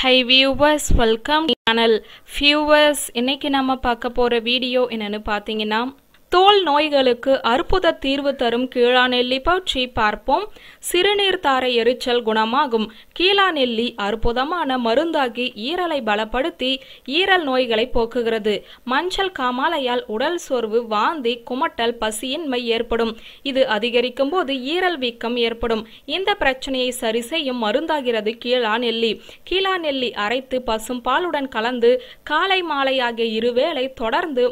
high viewers welcome channel viewers இன்றைக்கி நம்ம பார்க்க போகிற வீடியோ என்னென்னு பார்த்தீங்கன்னா தோல் நோய்களுக்கு அற்புத தீர்வு தரும் கீழாநெல்லி பற்றி பார்ப்போம் சிறுநீர் தாரை எரிச்சல் குணமாகும் கீழாநெல்லி அற்புதமான மருந்தாகி ஈரலை பலப்படுத்தி ஈரல் நோய்களை போக்குகிறது மஞ்சள் காமாலையால் உடல் சோர்வு வாந்தி குமட்டல் பசியின்மை ஏற்படும் இது அதிகரிக்கும் போது ஈரல் வீக்கம் ஏற்படும் இந்த பிரச்சனையை சரி செய்யும் மருந்தாகிறது கீழாநெல்லி கீழாநெல்லி அரைத்து பசும் பாலுடன் கலந்து காலை மாலையாகிய இருவேளை தொடர்ந்து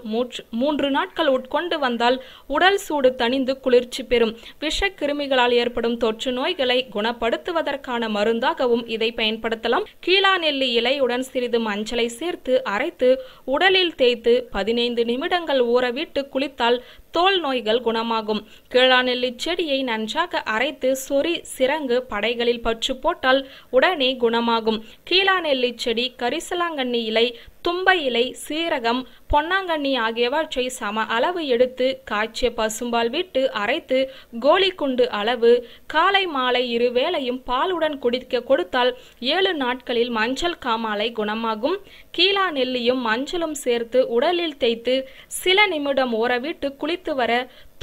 மூன்று நாட்கள் உட்கொண்டு உண்டு வந்தால் உடல் சூடு தணிந்து குளிர்ச்சி பெறும் விஷ கிருமிகளால் ஏற்படும் தொற்று நோய்களை குணப்படுத்துவதற்கான மருந்தாகவும் இதை பயன்படுத்தலாம் கீழா நெல்லி இலையுடன் சிறிது மஞ்சளை சேர்த்து அரைத்து உடலில் தேய்த்து பதினைந்து நிமிடங்கள் ஊறவிட்டு குளித்தால் தோல் நோய்கள் குணமாகும் கீழாநெல்லி செடியை நன்றாக அரைத்து சொறி சிறங்கு படைகளில் பற்று போட்டால் உடனே குணமாகும் கீழாநெல்லி செடி கரிசலாங்கண்ணி இலை தும்பையிலை இலை சீரகம் பொன்னாங்கண்ணி ஆகியவற்றை சம அளவு எடுத்து காய்ச்சிய பசும்பால் விட்டு அரைத்து கோலி குண்டு அளவு காலை மாலை இருவேளையும் பாலுடன் குடிக்க கொடுத்தால் ஏழு நாட்களில் மஞ்சள் காமாலை குணமாகும் கீழா நெல்லியும் மஞ்சளும் சேர்த்து உடலில் தேய்த்து சில நிமிடம் ஓரவிட்டு குளித்து வர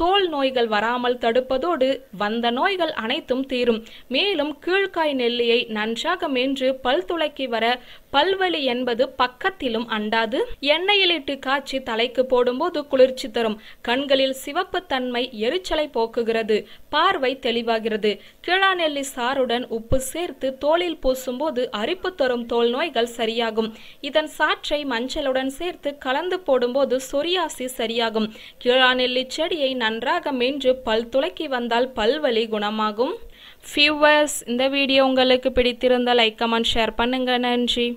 தோல் நோய்கள் வராமல் தடுப்பதோடு வந்த நோய்கள் அனைத்தும் தீரும் மேலும் கீழ்காய் நெல்லியை நன்றாக மென்று பல் துளக்கி வர பல்வலி என்பது பக்கத்தில் முற்றிலும் அண்டாது எண்ணெயில் இட்டு காய்ச்சி தலைக்கு போடும்போது குளிர்ச்சி தரும் கண்களில் சிவப்பு தன்மை எரிச்சலை போக்குகிறது பார்வை தெளிவாகிறது கிழாநெல்லி சாருடன் உப்பு சேர்த்து தோலில் பூசும்போது அரிப்பு தரும் தோல் நோய்கள் சரியாகும் இதன் சாற்றை மஞ்சளுடன் சேர்த்து கலந்து போடும்போது சொரியாசி சரியாகும் கிழாநெல்லி செடியை நன்றாக மீன்று பல் துளக்கி வந்தால் பல்வலி குணமாகும் ஃபியூவர்ஸ் இந்த வீடியோ உங்களுக்கு பிடித்திருந்தால் லைக் கமெண்ட் ஷேர் பண்ணுங்க நன்றி